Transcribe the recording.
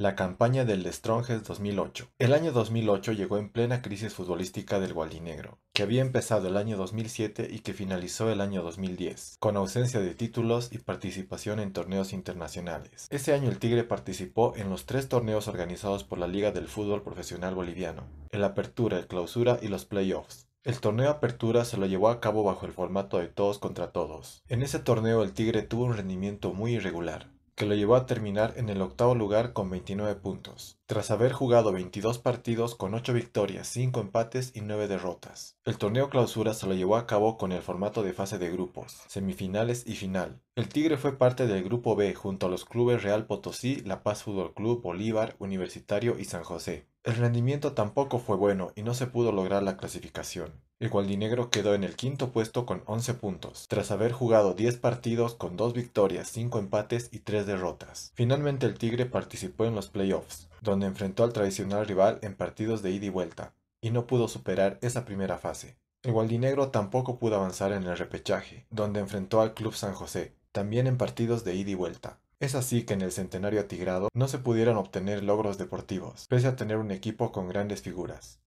La campaña del stronges 2008. El año 2008 llegó en plena crisis futbolística del Gualdinegro, que había empezado el año 2007 y que finalizó el año 2010, con ausencia de títulos y participación en torneos internacionales. Ese año el Tigre participó en los tres torneos organizados por la Liga del Fútbol Profesional Boliviano, el Apertura, el Clausura y los Playoffs. El torneo Apertura se lo llevó a cabo bajo el formato de todos contra todos. En ese torneo el Tigre tuvo un rendimiento muy irregular que lo llevó a terminar en el octavo lugar con 29 puntos, tras haber jugado 22 partidos con 8 victorias, 5 empates y 9 derrotas. El torneo clausura se lo llevó a cabo con el formato de fase de grupos, semifinales y final. El Tigre fue parte del grupo B junto a los clubes Real Potosí, La Paz Fútbol Club, Bolívar, Universitario y San José. El rendimiento tampoco fue bueno y no se pudo lograr la clasificación. El Gualdinegro quedó en el quinto puesto con 11 puntos, tras haber jugado 10 partidos con 2 victorias, 5 empates y 3 derrotas. Finalmente el Tigre participó en los playoffs, donde enfrentó al tradicional rival en partidos de ida y vuelta, y no pudo superar esa primera fase. El Gualdinegro tampoco pudo avanzar en el repechaje, donde enfrentó al Club San José, también en partidos de ida y vuelta. Es así que en el centenario atigrado no se pudieron obtener logros deportivos, pese a tener un equipo con grandes figuras.